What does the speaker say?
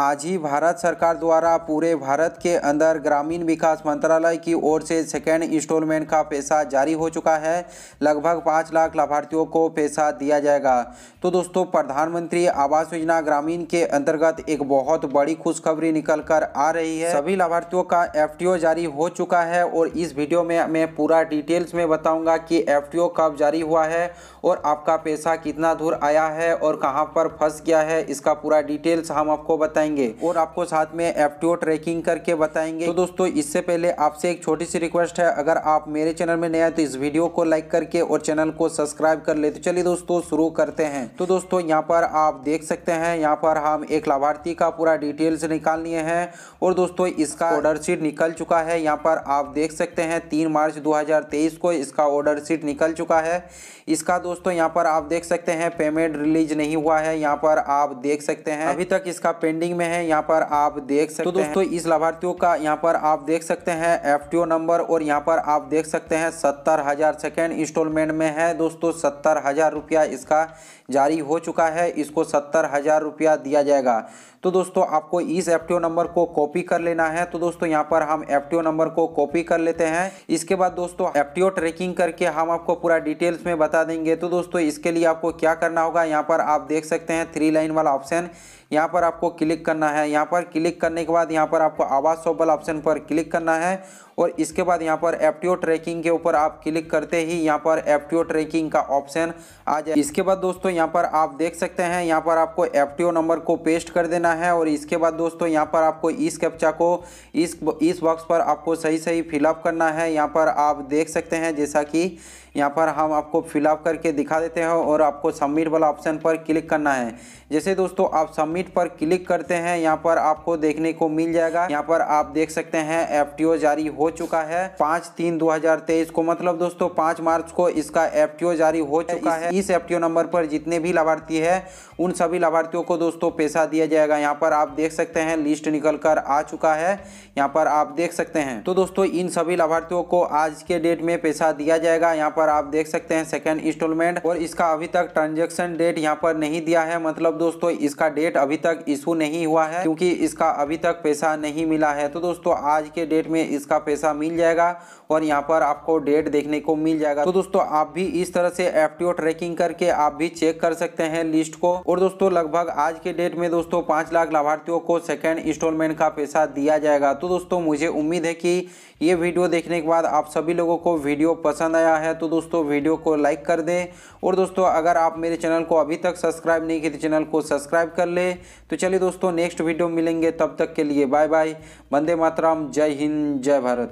आज ही भारत सरकार द्वारा पूरे भारत के अंदर ग्रामीण विकास मंत्रालय की ओर से सेकेंड इंस्टॉलमेंट का पैसा जारी हो चुका है लगभग पाँच लाख लाभार्थियों को पैसा दिया जाएगा तो दोस्तों प्रधानमंत्री आवास योजना ग्रामीण के अंतर्गत एक बहुत बड़ी खुशखबरी निकल कर आ रही है सभी लाभार्थियों का एफ जारी हो चुका है और इस वीडियो में मैं पूरा डिटेल्स में बताऊँगा कि एफ कब जारी हुआ है और आपका पैसा कितना दूर आया है और कहाँ पर फंस गया है इसका पूरा डिटेल्स हम आपको बताएँ बताएंगे और आपको साथ में एफ ट्रैकिंग करके बताएंगे तो दोस्तों इससे पहले आपसे एक छोटी सी रिक्वेस्ट है अगर आप मेरे चैनल में नया तो इस वीडियो को लाइक करके और चैनल को सब्सक्राइब कर ले तो चलिए दोस्तों शुरू करते हैं तो दोस्तों यहाँ पर आप देख सकते हैं यहाँ पर हम एक लाभार्थी का पूरा डिटेल्स निकाल लिए हैं और दोस्तों इसका ऑर्डर शीट निकल चुका है यहाँ पर आप देख सकते हैं तीन मार्च 2023 को इसका ऑर्डर शीट निकल चुका है इसका दोस्तों यहाँ पर आप देख सकते हैं पेमेंट रिलीज नहीं हुआ है यहाँ पर आप देख सकते हैं अभी तक इसका पेंडिंग वेटिंग में है यहाँ पर आप देख तो सकते तो दोस्तों इस लाभार्थियों का यहाँ पर आप देख सकते हैं एफ नंबर और यहाँ पर आप देख सकते हैं सत्तर हजार सेकेंड इंस्टॉलमेंट में है दोस्तों सत्तर हजार रुपया इसका जारी हो चुका है इसको सत्तर हजार रुपया दिया जाएगा तो दोस्तों आपको इस एफ नंबर को कॉपी कर लेना है तो दोस्तों यहाँ पर हम एफ नंबर को कॉपी कर लेते हैं इसके बाद दोस्तों एफ ट्रैकिंग करके हम आपको पूरा डिटेल्स में बता देंगे तो दोस्तों इसके लिए आपको क्या करना होगा यहाँ पर आप देख सकते हैं थ्री लाइन वाला ऑप्शन यहाँ पर आपको क्लिक क्लिक करना है यहाँ पर क्लिक करने के बाद यहाँ पर आपको आवाज़ सोबल ऑप्शन पर क्लिक करना है और इसके बाद यहाँ पर एफ ट्रैकिंग के ऊपर आप क्लिक करते ही यहाँ पर एफ ट्रैकिंग का ऑप्शन आ जाए इसके बाद दोस्तों यहाँ पर आप देख सकते हैं यहाँ पर आपको एफ नंबर को पेस्ट कर देना है और इसके बाद दोस्तों यहाँ पर आपको इस कैप्चा को इस इस बॉक्स पर आपको सही सही फिलअप करना है यहाँ पर आप देख सकते हैं जैसा कि यहाँ पर हम आपको फिलअप करके दिखा देते हैं और आपको सबमिट वाला ऑप्शन पर क्लिक करना है जैसे दोस्तों आप सबमिट पर क्लिक करते सकते हैं यहाँ पर आपको देखने को मिल जाएगा यहाँ पर आप देख सकते हैं एफ जारी हो चुका है पांच तीन दो को मतलब दोस्तों पांच मार्च को इसका एफ जारी हो चुका है इस एफ नंबर पर जितने भी लाभार्थी है उन सभी लाभार्थियों को दोस्तों पैसा दिया जाएगा यहाँ पर आप देख सकते हैं लिस्ट निकल कर आ चुका है यहाँ पर आप देख सकते हैं तो दोस्तों इन सभी लाभार्थियों को आज के डेट में पैसा दिया जाएगा यहाँ पर आप देख सकते हैं सेकेंड इंस्टॉलमेंट और इसका अभी तक ट्रांजेक्शन डेट यहाँ पर नहीं दिया है मतलब दोस्तों इसका डेट अभी तक इशू नहीं नहीं हुआ है क्योंकि इसका अभी तक पैसा नहीं मिला है तो दोस्तों आज के डेट में इसका पैसा मिल जाएगा और यहाँ पर आपको डेट देखने को मिल जाएगा तो दोस्तों आप भी इस तरह से एफ ट्रैकिंग करके आप भी चेक कर सकते हैं लिस्ट को और दोस्तों लगभग आज के डेट में दोस्तों पांच लाख लाभार्थियों को सेकेंड इंस्टॉलमेंट का पैसा दिया जाएगा तो दोस्तों मुझे उम्मीद है कि ये वीडियो देखने के बाद आप सभी लोगों को वीडियो पसंद आया है तो दोस्तों वीडियो को लाइक कर दें और दोस्तों अगर आप मेरे चैनल को अभी तक सब्सक्राइब नहीं किए तो चैनल को सब्सक्राइब कर ले तो चलिए दोस्तों नेक्स्ट वीडियो मिलेंगे तब तक के लिए बाय बाय वंदे मातरम जय हिंद जय भारत